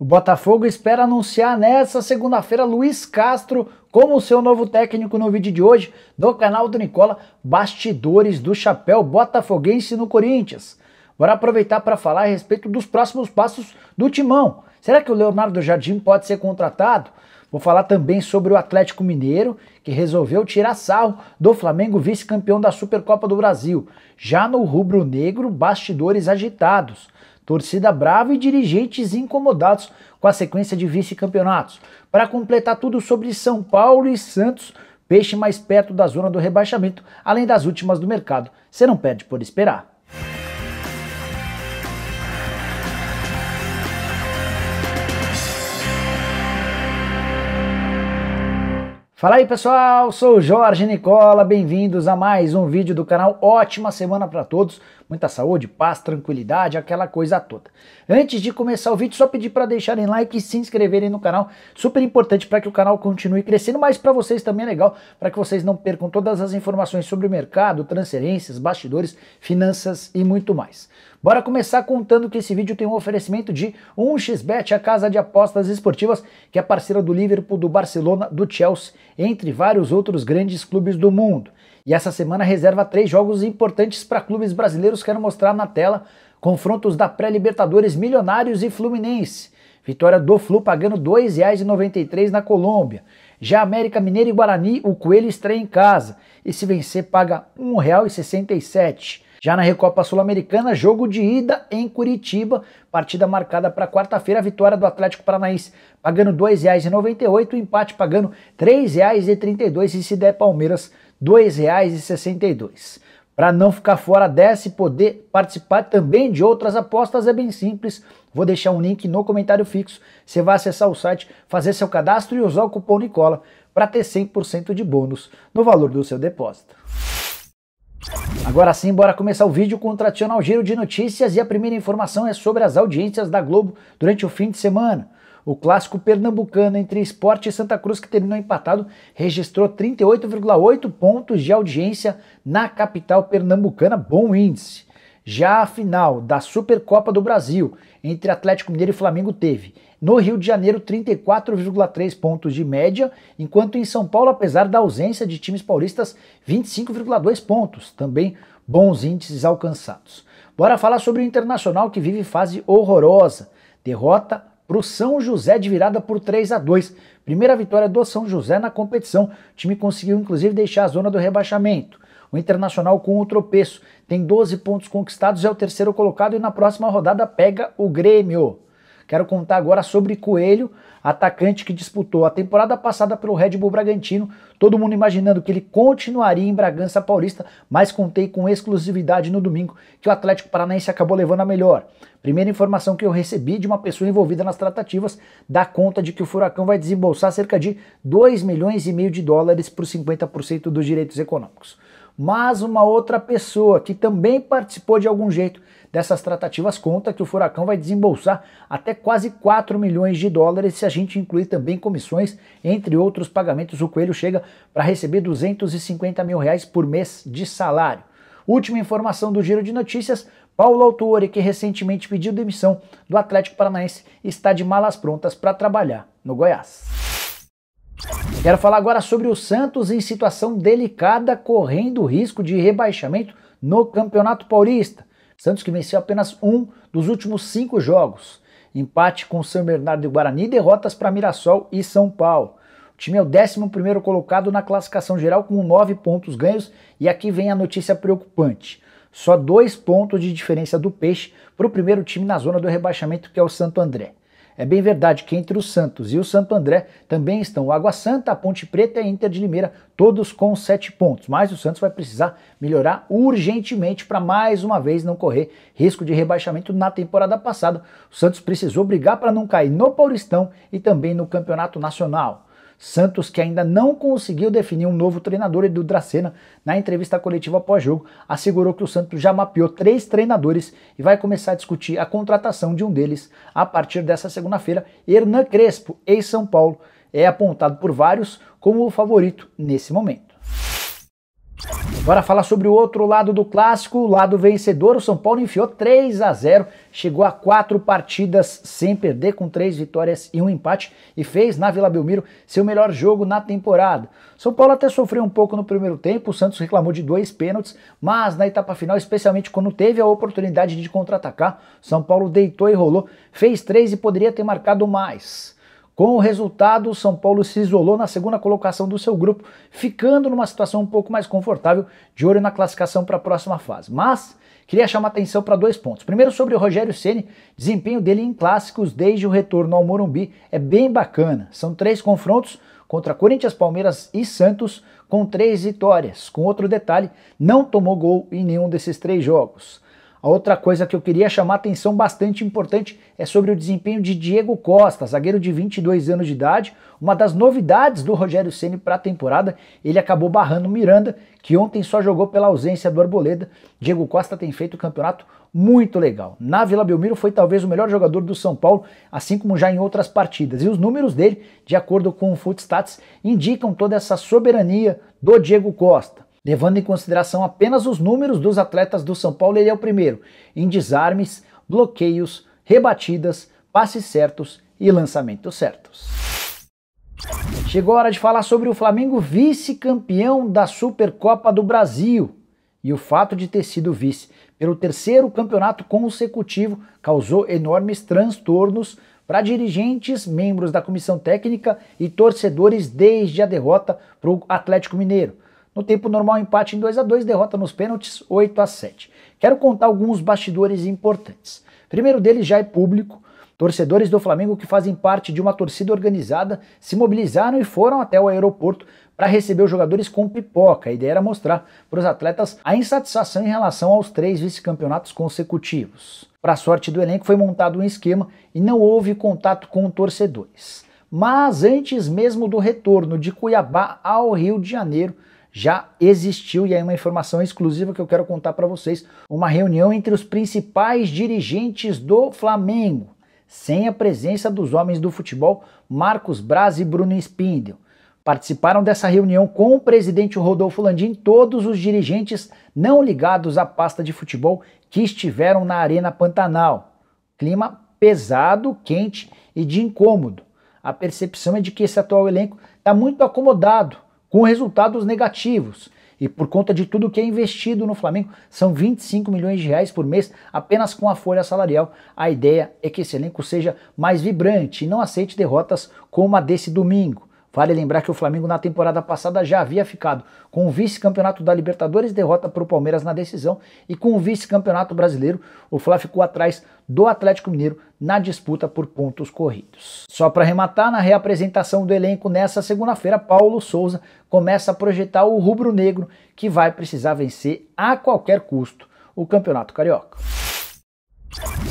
O Botafogo espera anunciar nesta segunda-feira Luiz Castro como seu novo técnico no vídeo de hoje do canal do Nicola Bastidores do Chapéu Botafoguense no Corinthians. Bora aproveitar para falar a respeito dos próximos passos do Timão. Será que o Leonardo Jardim pode ser contratado? Vou falar também sobre o Atlético Mineiro, que resolveu tirar sarro do Flamengo vice-campeão da Supercopa do Brasil. Já no rubro negro, bastidores agitados torcida brava e dirigentes incomodados com a sequência de vice-campeonatos. Para completar tudo sobre São Paulo e Santos, peixe mais perto da zona do rebaixamento, além das últimas do mercado. Você não perde por esperar. Fala aí pessoal, sou Jorge Nicola, bem-vindos a mais um vídeo do canal. Ótima semana para todos, muita saúde, paz, tranquilidade, aquela coisa toda. Antes de começar o vídeo, só pedir para deixarem like e se inscreverem no canal, super importante para que o canal continue crescendo, mas para vocês também é legal, para que vocês não percam todas as informações sobre o mercado, transferências, bastidores, finanças e muito mais. Bora começar contando que esse vídeo tem um oferecimento de 1xBet, a casa de apostas esportivas, que é parceira do Liverpool, do Barcelona, do Chelsea, entre vários outros grandes clubes do mundo. E essa semana reserva três jogos importantes para clubes brasileiros, quero mostrar na tela, confrontos da pré-libertadores Milionários e Fluminense. Vitória do Flu pagando R$ 2,93 na Colômbia. Já América Mineiro e Guarani, o Coelho estreia em casa. E se vencer, paga R$ 1,67. Já na Recopa Sul-Americana, jogo de ida em Curitiba, partida marcada para quarta-feira, a vitória do Atlético Paranaense pagando R$ 2,98, o empate pagando R$ 3,32 e se der Palmeiras R$ 2,62. Para não ficar fora dessa e poder participar também de outras apostas é bem simples. Vou deixar um link no comentário fixo. Você vai acessar o site, fazer seu cadastro e usar o cupom Nicola para ter 100% de bônus no valor do seu depósito. Agora sim, bora começar o vídeo com o tradicional giro de notícias e a primeira informação é sobre as audiências da Globo durante o fim de semana. O clássico pernambucano entre Esporte e Santa Cruz, que terminou empatado, registrou 38,8 pontos de audiência na capital pernambucana, bom índice. Já a final da Supercopa do Brasil entre Atlético Mineiro e Flamengo teve no Rio de Janeiro, 34,3 pontos de média, enquanto em São Paulo, apesar da ausência de times paulistas, 25,2 pontos, também bons índices alcançados. Bora falar sobre o Internacional que vive fase horrorosa. Derrota para o São José de virada por 3 a 2. Primeira vitória do São José na competição. O time conseguiu inclusive deixar a zona do rebaixamento. O Internacional com o tropeço tem 12 pontos conquistados, é o terceiro colocado e na próxima rodada pega o Grêmio. Quero contar agora sobre Coelho, atacante que disputou a temporada passada pelo Red Bull Bragantino. Todo mundo imaginando que ele continuaria em Bragança Paulista, mas contei com exclusividade no domingo que o Atlético Paranaense acabou levando a melhor. Primeira informação que eu recebi de uma pessoa envolvida nas tratativas dá conta de que o Furacão vai desembolsar cerca de 2 milhões e meio de dólares por 50% dos direitos econômicos. Mas uma outra pessoa que também participou de algum jeito dessas tratativas conta que o Furacão vai desembolsar até quase 4 milhões de dólares se a gente incluir também comissões, entre outros pagamentos. O Coelho chega para receber 250 mil reais por mês de salário. Última informação do Giro de Notícias: Paulo Autore, que recentemente pediu demissão do Atlético Paranaense, está de malas prontas para trabalhar no Goiás. Quero falar agora sobre o Santos em situação delicada, correndo risco de rebaixamento no Campeonato Paulista. Santos que venceu apenas um dos últimos cinco jogos. Empate com o São Bernardo e Guarani, derrotas para Mirassol e São Paulo. O time é o 11 colocado na classificação geral com nove pontos ganhos. E aqui vem a notícia preocupante. Só dois pontos de diferença do Peixe para o primeiro time na zona do rebaixamento, que é o Santo André. É bem verdade que entre o Santos e o Santo André também estão o Água Santa, a Ponte Preta e a Inter de Limeira, todos com sete pontos. Mas o Santos vai precisar melhorar urgentemente para mais uma vez não correr risco de rebaixamento na temporada passada. O Santos precisou brigar para não cair no Paulistão e também no Campeonato Nacional. Santos, que ainda não conseguiu definir um novo treinador, e do Dracena, na entrevista coletiva pós-jogo, assegurou que o Santos já mapeou três treinadores e vai começar a discutir a contratação de um deles a partir dessa segunda-feira. Hernan Crespo, ex-São Paulo, é apontado por vários como o favorito nesse momento. Agora falar sobre o outro lado do clássico, o lado vencedor, o São Paulo enfiou 3 a 0, chegou a quatro partidas sem perder, com três vitórias e um empate, e fez na Vila Belmiro seu melhor jogo na temporada. São Paulo até sofreu um pouco no primeiro tempo, o Santos reclamou de dois pênaltis, mas na etapa final, especialmente quando teve a oportunidade de contra-atacar, São Paulo deitou e rolou, fez três e poderia ter marcado mais. Com o resultado, o São Paulo se isolou na segunda colocação do seu grupo, ficando numa situação um pouco mais confortável, de olho na classificação para a próxima fase. Mas queria chamar atenção para dois pontos. Primeiro, sobre o Rogério Ceni, desempenho dele em clássicos desde o retorno ao Morumbi é bem bacana. São três confrontos contra Corinthians, Palmeiras e Santos, com três vitórias. Com outro detalhe, não tomou gol em nenhum desses três jogos. A outra coisa que eu queria chamar atenção bastante importante é sobre o desempenho de Diego Costa, zagueiro de 22 anos de idade, uma das novidades do Rogério Ceni para a temporada. Ele acabou barrando Miranda, que ontem só jogou pela ausência do Arboleda. Diego Costa tem feito o campeonato muito legal. Na Vila Belmiro foi talvez o melhor jogador do São Paulo, assim como já em outras partidas. E os números dele, de acordo com o Footstats, indicam toda essa soberania do Diego Costa. Levando em consideração apenas os números dos atletas do São Paulo, ele é o primeiro em desarmes, bloqueios, rebatidas, passes certos e lançamentos certos. Chegou a hora de falar sobre o Flamengo vice-campeão da Supercopa do Brasil. E o fato de ter sido vice pelo terceiro campeonato consecutivo causou enormes transtornos para dirigentes, membros da comissão técnica e torcedores desde a derrota para o Atlético Mineiro. No tempo normal, empate em 2 a 2 derrota nos pênaltis 8 a 7 Quero contar alguns bastidores importantes. Primeiro deles já é público. Torcedores do Flamengo que fazem parte de uma torcida organizada se mobilizaram e foram até o aeroporto para receber os jogadores com pipoca. A ideia era mostrar para os atletas a insatisfação em relação aos três vice-campeonatos consecutivos. Para sorte do elenco, foi montado um esquema e não houve contato com torcedores. Mas antes mesmo do retorno de Cuiabá ao Rio de Janeiro, já existiu e é uma informação exclusiva que eu quero contar para vocês, uma reunião entre os principais dirigentes do Flamengo, sem a presença dos homens do futebol Marcos Braz e Bruno Spindel. Participaram dessa reunião com o presidente Rodolfo Landim todos os dirigentes não ligados à pasta de futebol que estiveram na Arena Pantanal. Clima pesado, quente e de incômodo. A percepção é de que esse atual elenco está muito acomodado com resultados negativos. E por conta de tudo que é investido no Flamengo, são 25 milhões de reais por mês apenas com a folha salarial. A ideia é que esse elenco seja mais vibrante e não aceite derrotas como a desse domingo. Vale lembrar que o Flamengo na temporada passada já havia ficado com o vice-campeonato da Libertadores, derrota para o Palmeiras na decisão, e com o vice-campeonato brasileiro, o Fla ficou atrás do Atlético Mineiro na disputa por pontos corridos. Só para arrematar, na reapresentação do elenco nessa segunda-feira, Paulo Souza começa a projetar o rubro-negro que vai precisar vencer a qualquer custo o Campeonato Carioca.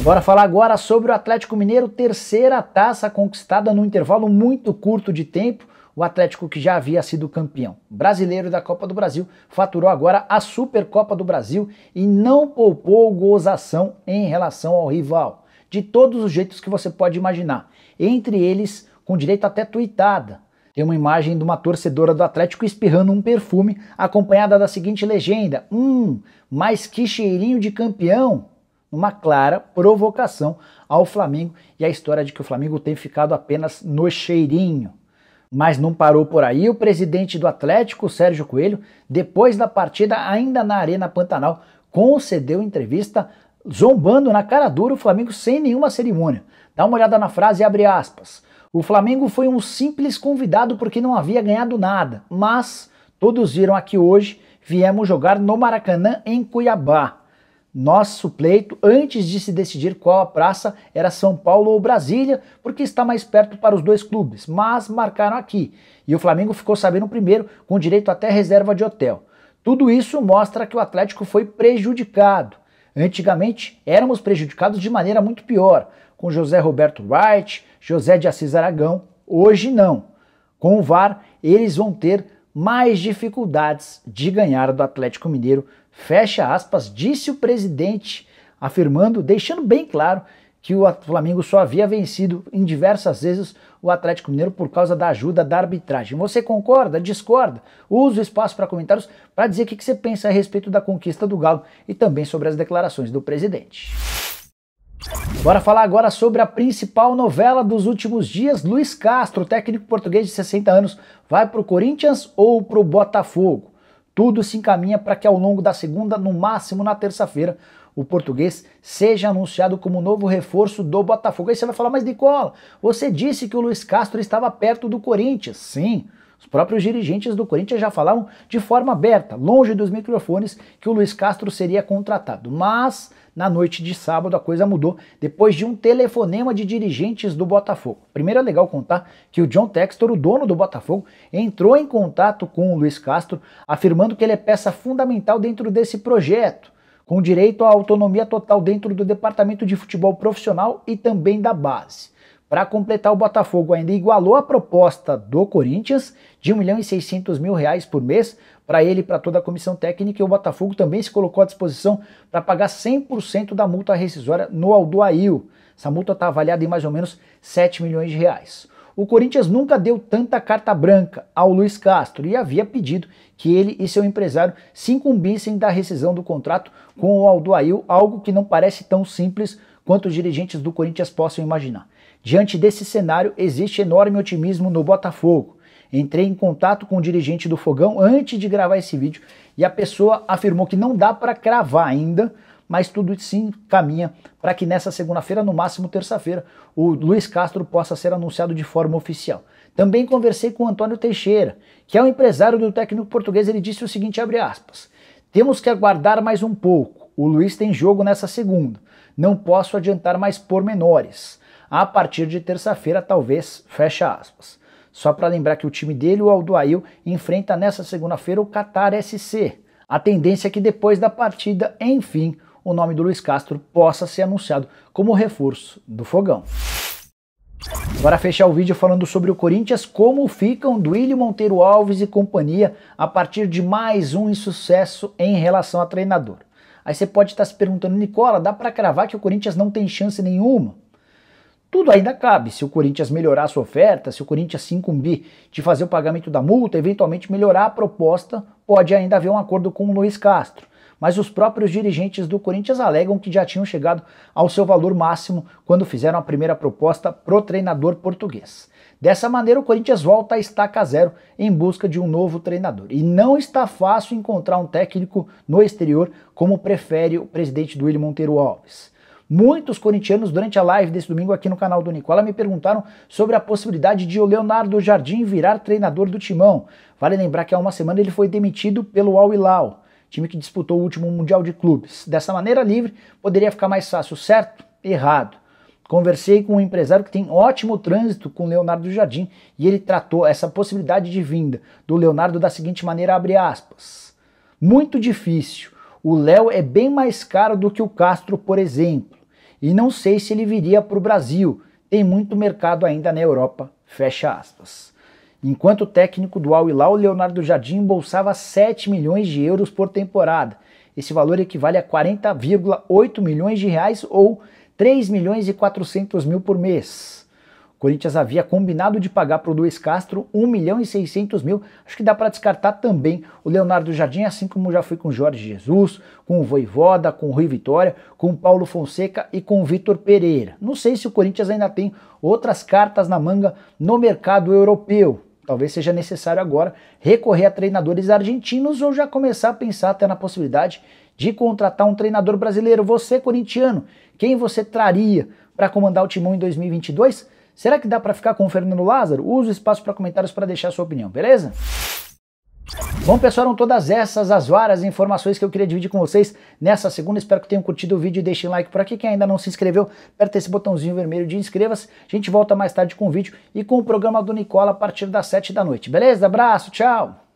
Bora falar agora sobre o Atlético Mineiro, terceira taça conquistada num intervalo muito curto de tempo. O Atlético, que já havia sido campeão brasileiro da Copa do Brasil, faturou agora a Supercopa do Brasil e não poupou gozação em relação ao rival. De todos os jeitos que você pode imaginar. Entre eles, com direito até tuitada. Tem uma imagem de uma torcedora do Atlético espirrando um perfume, acompanhada da seguinte legenda: Hum, mas que cheirinho de campeão! uma clara provocação ao Flamengo e a história de que o Flamengo tem ficado apenas no cheirinho. Mas não parou por aí. O presidente do Atlético, Sérgio Coelho, depois da partida, ainda na Arena Pantanal, concedeu entrevista zombando na cara dura o Flamengo sem nenhuma cerimônia. Dá uma olhada na frase abre aspas. O Flamengo foi um simples convidado porque não havia ganhado nada, mas todos viram aqui hoje, viemos jogar no Maracanã em Cuiabá nosso pleito antes de se decidir qual a praça era São Paulo ou Brasília, porque está mais perto para os dois clubes, mas marcaram aqui. E o Flamengo ficou sabendo primeiro, com direito até reserva de hotel. Tudo isso mostra que o Atlético foi prejudicado. Antigamente éramos prejudicados de maneira muito pior, com José Roberto Wright, José de Assis Aragão, hoje não. Com o VAR, eles vão ter mais dificuldades de ganhar do Atlético Mineiro Fecha aspas, disse o presidente, afirmando, deixando bem claro que o Flamengo só havia vencido em diversas vezes o Atlético Mineiro por causa da ajuda da arbitragem. Você concorda? Discorda? Use o espaço para comentários para dizer o que você pensa a respeito da conquista do Galo e também sobre as declarações do presidente. Bora falar agora sobre a principal novela dos últimos dias. Luiz Castro, técnico português de 60 anos, vai para o Corinthians ou para o Botafogo? Tudo se encaminha para que ao longo da segunda, no máximo na terça-feira, o português seja anunciado como novo reforço do Botafogo. Aí você vai falar, mas Nicola, você disse que o Luiz Castro estava perto do Corinthians. Sim, os próprios dirigentes do Corinthians já falaram de forma aberta, longe dos microfones, que o Luiz Castro seria contratado. Mas na noite de sábado, a coisa mudou depois de um telefonema de dirigentes do Botafogo. Primeiro é legal contar que o John Textor, o dono do Botafogo, entrou em contato com o Luiz Castro, afirmando que ele é peça fundamental dentro desse projeto, com direito à autonomia total dentro do departamento de futebol profissional e também da base. Para completar, o Botafogo ainda igualou a proposta do Corinthians de 1 milhão e 600 mil reais por mês para ele e para toda a comissão técnica. E o Botafogo também se colocou à disposição para pagar 100% da multa rescisória no Aldoail. Essa multa está avaliada em mais ou menos 7 milhões de reais. O Corinthians nunca deu tanta carta branca ao Luiz Castro e havia pedido que ele e seu empresário se incumbissem da rescisão do contrato com o Aldoail, algo que não parece tão simples quanto os dirigentes do Corinthians possam imaginar. Diante desse cenário, existe enorme otimismo no Botafogo. Entrei em contato com o dirigente do fogão antes de gravar esse vídeo e a pessoa afirmou que não dá para cravar ainda, mas tudo sim caminha para que nessa segunda-feira, no máximo terça-feira, o Luiz Castro possa ser anunciado de forma oficial. Também conversei com o Antônio Teixeira, que é o um empresário do técnico português, ele disse o seguinte, abre aspas, temos que aguardar mais um pouco, o Luiz tem jogo nessa segunda, não posso adiantar mais pormenores, a partir de terça-feira talvez, fecha aspas. Só para lembrar que o time dele, o Alduail, enfrenta nessa segunda-feira o Qatar SC. A tendência é que depois da partida, enfim, o nome do Luiz Castro possa ser anunciado como reforço do fogão. Para fechar o vídeo falando sobre o Corinthians, como ficam Duílio Monteiro Alves e companhia a partir de mais um insucesso em relação a treinador. Aí você pode estar se perguntando, Nicola, dá para cravar que o Corinthians não tem chance nenhuma? Tudo ainda cabe, se o Corinthians melhorar a sua oferta, se o Corinthians se incumbir de fazer o pagamento da multa, eventualmente melhorar a proposta, pode ainda haver um acordo com o Luiz Castro. Mas os próprios dirigentes do Corinthians alegam que já tinham chegado ao seu valor máximo quando fizeram a primeira proposta pro treinador português. Dessa maneira, o Corinthians volta a estaca zero em busca de um novo treinador. E não está fácil encontrar um técnico no exterior como prefere o presidente do Monteiro Alves. Muitos corintianos, durante a live desse domingo aqui no canal do Nicola, me perguntaram sobre a possibilidade de o Leonardo Jardim virar treinador do Timão. Vale lembrar que há uma semana ele foi demitido pelo Al Hilal, time que disputou o último Mundial de Clubes. Dessa maneira livre, poderia ficar mais fácil, certo? Errado. Conversei com um empresário que tem ótimo trânsito com Leonardo Jardim e ele tratou essa possibilidade de vinda do Leonardo da seguinte maneira, abre aspas. Muito difícil. O Léo é bem mais caro do que o Castro, por exemplo e não sei se ele viria para o Brasil. Tem muito mercado ainda na Europa. Fecha aspas. Enquanto técnico do Al Hilal, Leonardo Jardim embolsava 7 milhões de euros por temporada. Esse valor equivale a 40,8 milhões de reais ou 3 milhões e 400 mil por mês. Corinthians havia combinado de pagar para o Luiz Castro 1 milhão e 600 mil. Acho que dá para descartar também o Leonardo Jardim, assim como já foi com Jorge Jesus, com o Voivoda, com o Rui Vitória, com o Paulo Fonseca e com o Vitor Pereira. Não sei se o Corinthians ainda tem outras cartas na manga no mercado europeu. Talvez seja necessário agora recorrer a treinadores argentinos ou já começar a pensar até na possibilidade de contratar um treinador brasileiro. Você, corintiano, quem você traria para comandar o timão em 2022? Será que dá para ficar com o Fernando Lázaro? Use o espaço para comentários para deixar sua opinião, beleza? Bom pessoal, eram todas essas as várias informações que eu queria dividir com vocês nessa segunda. Espero que tenham curtido o vídeo e deixem like por aqui. Quem ainda não se inscreveu, aperta esse botãozinho vermelho de inscreva-se. A gente volta mais tarde com o vídeo e com o programa do Nicola a partir das 7 da noite. Beleza? Abraço, tchau!